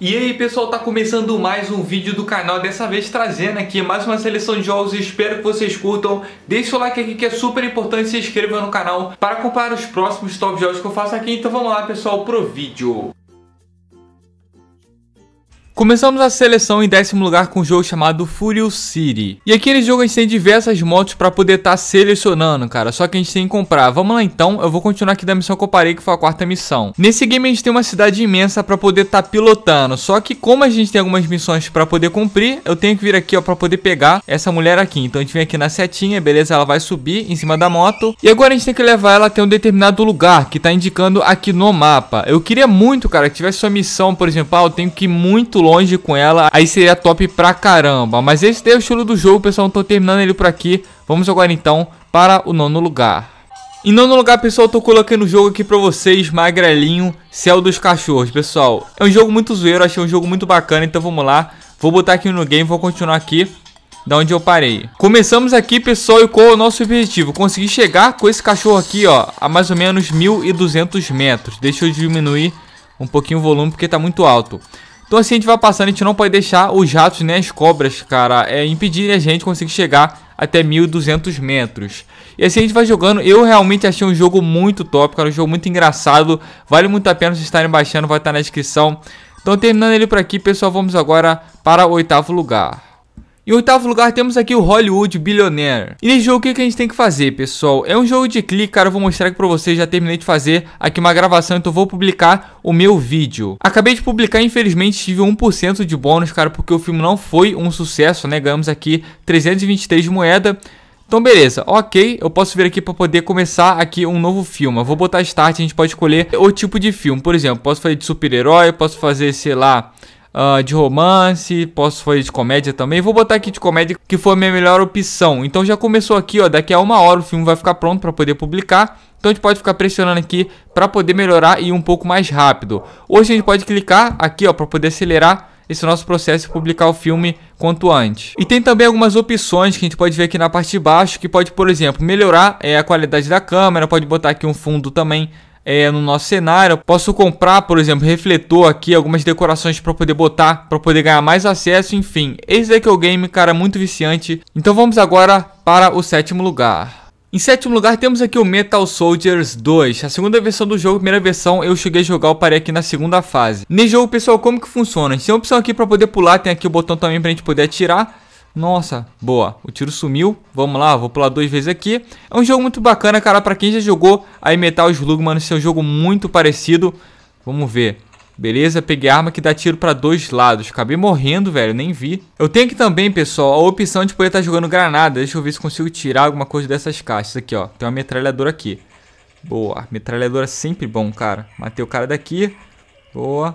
E aí pessoal, tá começando mais um vídeo do canal, dessa vez trazendo aqui mais uma seleção de jogos, espero que vocês curtam. Deixe o like aqui que é super importante, se inscreva no canal para acompanhar os próximos top jogos que eu faço aqui. Então vamos lá pessoal pro vídeo. Começamos a seleção em décimo lugar com um jogo chamado Furious City. E aqui nesse jogo a gente tem diversas motos para poder estar tá selecionando, cara. Só que a gente tem que comprar. Vamos lá então, eu vou continuar aqui da missão que eu parei, que foi a quarta missão. Nesse game a gente tem uma cidade imensa para poder estar tá pilotando. Só que como a gente tem algumas missões para poder cumprir, eu tenho que vir aqui ó para poder pegar essa mulher aqui. Então a gente vem aqui na setinha, beleza? Ela vai subir em cima da moto. E agora a gente tem que levar ela até um determinado lugar que tá indicando aqui no mapa. Eu queria muito, cara, que tivesse sua missão, por exemplo, ah, eu tenho que ir muito longe longe com ela, aí seria top pra caramba. Mas esse daí é o estilo do jogo, pessoal. tô então terminando ele por aqui. Vamos agora então para o nono lugar. Em nono lugar, pessoal, eu tô colocando o jogo aqui pra vocês, Magrelinho, Céu dos Cachorros, pessoal. É um jogo muito zoeiro, achei um jogo muito bacana, então vamos lá. Vou botar aqui no game, vou continuar aqui da onde eu parei. Começamos aqui, pessoal, e qual é o nosso objetivo? Conseguir chegar com esse cachorro aqui, ó, a mais ou menos 1.200 metros. Deixa eu diminuir um pouquinho o volume, porque tá muito alto. Então assim a gente vai passando, a gente não pode deixar os jatos nem né, as cobras, cara, é, impedirem a gente conseguir chegar até 1200 metros. E assim a gente vai jogando, eu realmente achei um jogo muito top, cara, um jogo muito engraçado, vale muito a pena vocês estarem baixando, vai estar na descrição. Então terminando ele por aqui, pessoal, vamos agora para o oitavo lugar. Em oitavo lugar temos aqui o Hollywood Billionaire. E nesse jogo o que, que a gente tem que fazer, pessoal? É um jogo de clique, cara, eu vou mostrar aqui pra vocês, já terminei de fazer aqui uma gravação, então vou publicar o meu vídeo. Acabei de publicar, infelizmente tive 1% de bônus, cara, porque o filme não foi um sucesso, né? Ganhamos aqui 323 de moeda. Então beleza, ok, eu posso vir aqui para poder começar aqui um novo filme eu Vou botar start, a gente pode escolher o tipo de filme Por exemplo, posso fazer de super-herói, posso fazer, sei lá, uh, de romance, posso fazer de comédia também. Vou botar aqui de comédia, que foi a minha melhor opção. Então já começou aqui, ó, daqui a uma hora o filme vai ficar pronto para poder publicar. Então a gente pode ficar pressionando aqui para poder melhorar e ir um pouco mais rápido. Hoje a gente pode clicar aqui, ó, para poder acelerar esse nosso processo e publicar o filme quanto antes. E tem também algumas opções que a gente pode ver aqui na parte de baixo, que pode, por exemplo, melhorar é, a qualidade da câmera, pode botar aqui um fundo também é, no nosso cenário. Posso comprar, por exemplo, refletor aqui, algumas decorações para poder botar, para poder ganhar mais acesso, enfim. Esse daqui é o game, cara, muito viciante. Então vamos agora para o sétimo lugar. Em sétimo lugar temos aqui o Metal Soldiers 2, a segunda versão do jogo, primeira versão eu cheguei a jogar, eu parei aqui na segunda fase. Nesse jogo pessoal, como que funciona? A gente tem uma opção aqui para poder pular, tem aqui o botão também para a gente poder atirar. Nossa, boa. O tiro sumiu. Vamos lá, vou pular duas vezes aqui. É um jogo muito bacana, cara. Pra quem já jogou aí Metal Slug, mano, esse é um jogo muito parecido. Vamos ver. Beleza, peguei arma que dá tiro pra dois lados. Acabei morrendo, velho, nem vi. Eu tenho aqui também, pessoal, a opção de poder estar tá jogando granada. Deixa eu ver se consigo tirar alguma coisa dessas caixas aqui, ó. Tem uma metralhadora aqui. Boa, metralhadora sempre bom, cara. Matei o cara daqui. Boa.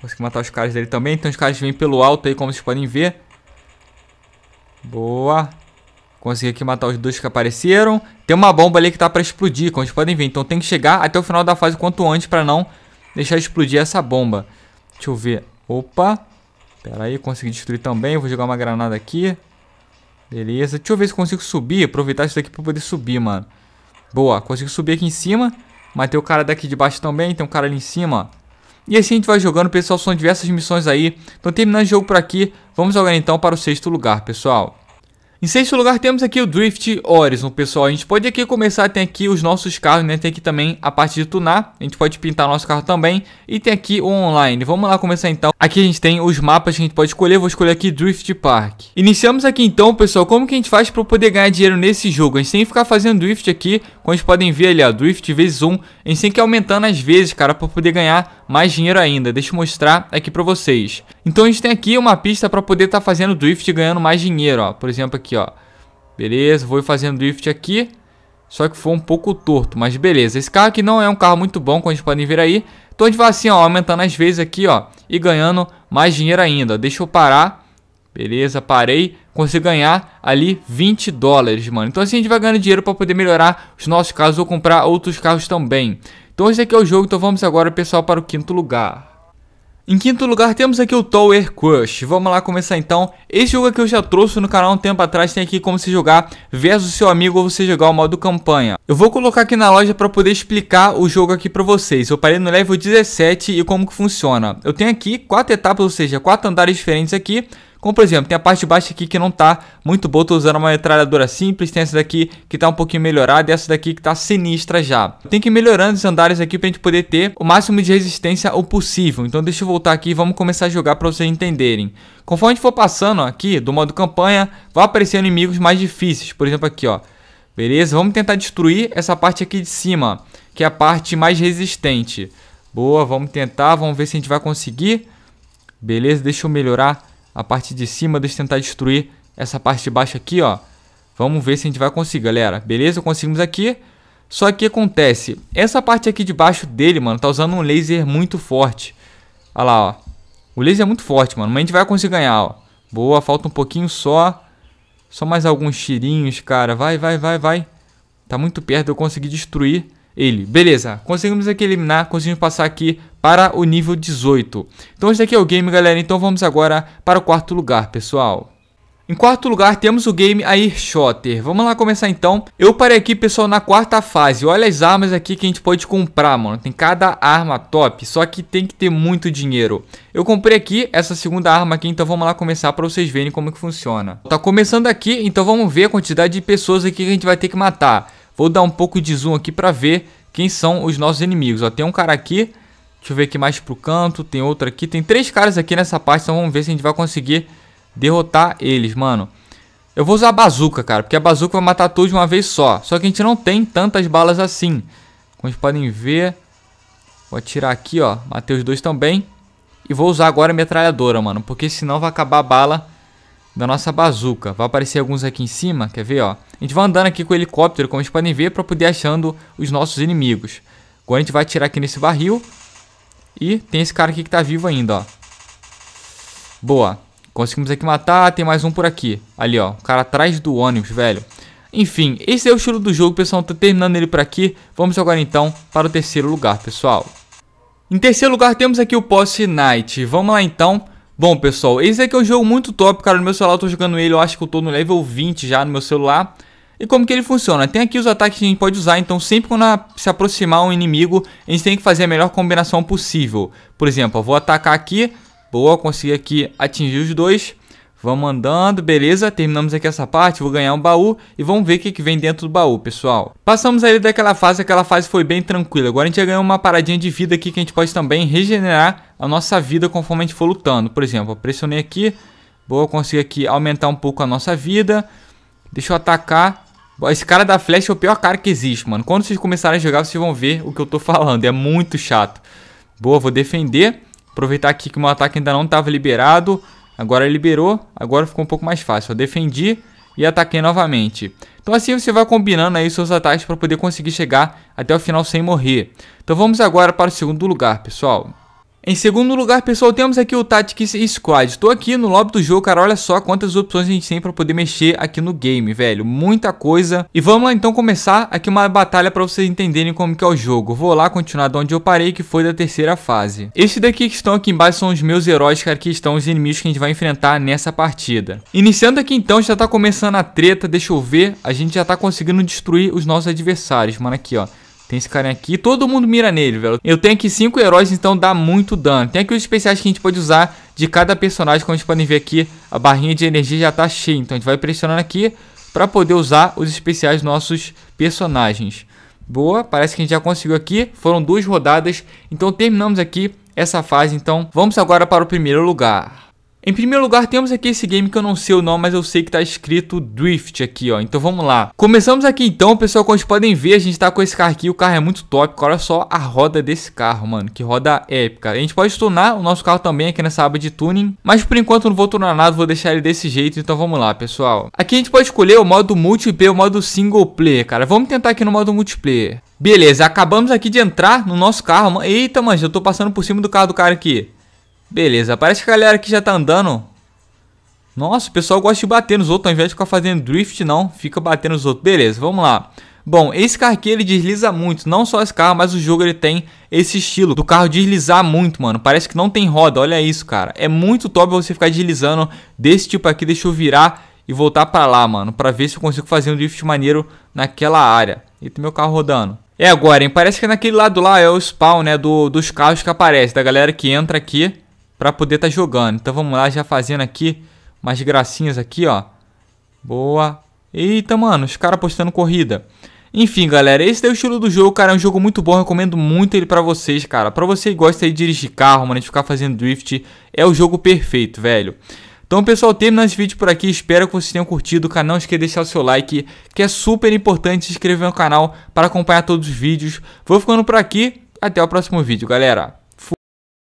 Consegui matar os caras dele também. Então os caras vêm pelo alto aí, como vocês podem ver. Boa. Consegui aqui matar os dois que apareceram. Tem uma bomba ali que tá pra explodir, como vocês podem ver. Então tem que chegar até o final da fase quanto antes pra não deixar explodir essa bomba. Deixa eu ver. Opa. Pera aí, consegui destruir também. Vou jogar uma granada aqui. Beleza. Deixa eu ver se consigo subir. Aproveitar isso daqui pra poder subir, mano. Boa. Consegui subir aqui em cima. Matei o cara daqui de baixo também. Tem um cara ali em cima, ó. E assim a gente vai jogando, pessoal. São diversas missões aí. Então terminando o jogo por aqui, vamos agora então para o sexto lugar, pessoal. Em sexto lugar temos aqui o Drift Horizon, pessoal. A gente pode aqui começar, tem aqui os nossos carros, né? Tem aqui também a parte de tunar, a gente pode pintar nosso carro também. E tem aqui o online. Vamos lá começar então. Aqui a gente tem os mapas que a gente pode escolher, vou escolher aqui Drift Park. Iniciamos aqui então, pessoal, como que a gente faz para poder ganhar dinheiro nesse jogo? A gente tem que ficar fazendo Drift aqui, como vocês podem ver ali, ó, Drift vezes 1. A gente tem que ir aumentando as vezes, cara, para poder ganhar mais dinheiro ainda. Deixa eu mostrar aqui para vocês. Então a gente tem aqui uma pista para poder estar tá fazendo drift e ganhando mais dinheiro, ó. Por exemplo aqui, ó. Beleza, vou fazendo drift aqui. Só que foi um pouco torto, mas beleza. Esse carro aqui não é um carro muito bom, como vocês podem ver aí. Então a gente vai assim, ó, aumentando as vezes aqui, ó. E ganhando mais dinheiro ainda. Deixa eu parar. Beleza, parei. Consegui ganhar ali 20 dólares, mano. Então assim a gente vai ganhando dinheiro para poder melhorar os nossos carros ou comprar outros carros também. Então esse aqui é o jogo, então vamos agora, pessoal, para o quinto lugar. Em quinto lugar temos aqui o Tower Crush, vamos lá começar então. Esse jogo aqui eu já trouxe no canal um tempo atrás, tem aqui como se jogar versus seu amigo ou você jogar o modo campanha. Eu vou colocar aqui na loja para poder explicar o jogo aqui para vocês, eu parei no level 17 e como que funciona. Eu tenho aqui quatro etapas, ou seja, quatro andares diferentes aqui, como por exemplo, tem a parte de baixo aqui que não tá muito boa, tô usando uma metralhadora simples, tem essa daqui que tá um pouquinho melhorada e essa daqui que tá sinistra já. Tem que ir melhorando os andares aqui pra gente poder ter o máximo de resistência o possível. Então deixa eu voltar aqui e vamos começar a jogar pra vocês entenderem. Conforme a gente for passando aqui do modo campanha, vai aparecer inimigos mais difíceis, por exemplo aqui ó. Beleza, vamos tentar destruir essa parte aqui de cima, que é a parte mais resistente. Boa, vamos tentar, vamos ver se a gente vai conseguir. Beleza, deixa eu melhorar a parte de cima, deixa eu tentar destruir essa parte de baixo aqui, ó. Vamos ver se a gente vai conseguir, galera. Beleza, conseguimos aqui. Só que acontece, essa parte aqui de baixo dele, mano, tá usando um laser muito forte. Olha lá, ó. O laser é muito forte, mano, mas a gente vai conseguir ganhar, ó. Boa, falta um pouquinho só. Só mais alguns tirinhos, cara. Vai, vai, vai, vai. Tá muito perto de eu conseguir destruir ele. Beleza, conseguimos aqui eliminar, conseguimos passar aqui para o nível 18. Então esse aqui é o game, galera. Então vamos agora para o quarto lugar, pessoal. Em quarto lugar, temos o game Airshotter. Vamos lá começar então. Eu parei aqui, pessoal, na quarta fase. Olha as armas aqui que a gente pode comprar, mano. Tem cada arma top, só que tem que ter muito dinheiro. Eu comprei aqui essa segunda arma aqui, então vamos lá começar para vocês verem como que funciona. Tá começando aqui, então vamos ver a quantidade de pessoas aqui que a gente vai ter que matar. Vou dar um pouco de zoom aqui para ver quem são os nossos inimigos. Ó, tem um cara aqui, deixa eu ver aqui mais pro canto, tem outro aqui. Tem três caras aqui nessa parte, então vamos ver se a gente vai conseguir derrotar eles, mano. Eu vou usar a bazuca, cara, porque a bazuca vai matar todos de uma vez só. Só que a gente não tem tantas balas assim. Como vocês podem ver, vou atirar aqui, ó. Matei os dois também. E vou usar agora a metralhadora, mano, porque senão vai acabar a bala da nossa bazuca. Vai aparecer alguns aqui em cima, quer ver, ó. A gente vai andando aqui com o helicóptero, como vocês podem ver, para poder achando os nossos inimigos. Agora a gente vai atirar aqui nesse barril. E tem esse cara aqui que tá vivo ainda, ó. Boa. Conseguimos aqui matar, tem mais um por aqui. Ali, ó, o cara atrás do ônibus, velho. Enfim, esse é o estilo do jogo, pessoal. Tô tá terminando ele por aqui. Vamos agora, então, para o terceiro lugar, pessoal. Em terceiro lugar, temos aqui o Posse Night. Vamos lá, então. Bom, pessoal, esse aqui é um jogo muito top, cara, no meu celular eu tô jogando ele, eu acho que eu tô no level 20 já no meu celular. E como que ele funciona? Tem aqui os ataques que a gente pode usar, então sempre quando se aproximar um inimigo, a gente tem que fazer a melhor combinação possível. Por exemplo, eu vou atacar aqui, boa, consegui aqui atingir os dois. Vamos andando, beleza, terminamos aqui essa parte, vou ganhar um baú e vamos ver o que, que vem dentro do baú, pessoal. Passamos aí daquela fase, aquela fase foi bem tranquila, agora a gente já ganhou uma paradinha de vida aqui que a gente pode também regenerar a nossa vida conforme a gente for lutando. Por exemplo, eu pressionei aqui, vou conseguir aqui aumentar um pouco a nossa vida. Deixa eu atacar. Esse cara da flecha é o pior cara que existe, mano. Quando vocês começarem a jogar, vocês vão ver o que eu tô falando. É muito chato. Boa, vou defender. Aproveitar aqui que o meu ataque ainda não estava liberado. Agora liberou. Agora ficou um pouco mais fácil. Eu defendi e ataquei novamente. Então assim você vai combinando aí seus ataques para poder conseguir chegar até o final sem morrer. Então vamos agora para o segundo lugar, pessoal. Em segundo lugar, pessoal, temos aqui o Tactics Squad. Estou aqui no lobby do jogo, cara, olha só quantas opções a gente tem para poder mexer aqui no game, velho. Muita coisa. E vamos lá, então, começar aqui uma batalha para vocês entenderem como que é o jogo. Vou lá continuar de onde eu parei, que foi da terceira fase. Esse daqui que estão aqui embaixo são os meus heróis, cara, que estão os inimigos que a gente vai enfrentar nessa partida. Iniciando aqui, então, já está começando a treta, deixa eu ver. A gente já está conseguindo destruir os nossos adversários, mano, aqui, ó. Tem esse carinha aqui. Todo mundo mira nele, velho. Eu tenho aqui cinco heróis, então dá muito dano. Tem aqui os especiais que a gente pode usar de cada personagem. Como vocês podem ver aqui, a barrinha de energia já tá cheia. Então a gente vai pressionando aqui para poder usar os especiais nossos personagens. Boa, parece que a gente já conseguiu aqui. Foram duas rodadas, então terminamos aqui essa fase. Então vamos agora para o primeiro lugar. Em primeiro lugar, temos aqui esse game que eu não sei o nome, mas eu sei que tá escrito Drift aqui, ó. Então vamos lá. Começamos aqui então, pessoal, como vocês podem ver, a gente tá com esse carro aqui, o carro é muito top. Olha só a roda desse carro, mano, que roda épica. A gente pode tunar o nosso carro também aqui nessa aba de tuning, mas por enquanto não vou tunar nada, vou deixar ele desse jeito. Então vamos lá, pessoal. Aqui a gente pode escolher o modo multiplayer, o modo single player, cara. Vamos tentar aqui no modo multiplayer. Beleza, acabamos aqui de entrar no nosso carro. Eita, mano, eu tô passando por cima do carro do cara aqui. Beleza, parece que a galera aqui já tá andando. Nossa, o pessoal gosta de bater nos outros, ao invés de ficar fazendo drift, não. Fica batendo nos outros. Beleza, vamos lá. Bom, esse carro aqui ele desliza muito, não só esse carro, mas o jogo ele tem esse estilo do carro deslizar muito, mano. Parece que não tem roda, olha isso, cara. É muito top você ficar deslizando desse tipo aqui. Deixa eu virar e voltar pra lá, mano, pra ver se eu consigo fazer um drift maneiro naquela área. E tem meu carro rodando. É agora, hein? Parece que naquele lado lá é o spawn, né, do, dos carros que aparece, da galera que entra aqui para poder estar tá jogando. Então vamos lá, já fazendo aqui umas gracinhas aqui, ó. Boa. Eita, mano, os caras postando corrida. Enfim, galera, esse é o estilo do jogo, cara, é um jogo muito bom, recomendo muito ele pra vocês, cara. Pra você que gosta de dirigir carro, mano, de ficar fazendo drift, é o jogo perfeito, velho. Então, pessoal, termino esse vídeo por aqui, espero que vocês tenham curtido. Cara, não esqueça de deixar o seu like, que é super importante se inscrever no canal para acompanhar todos os vídeos. Vou ficando por aqui, até o próximo vídeo, galera.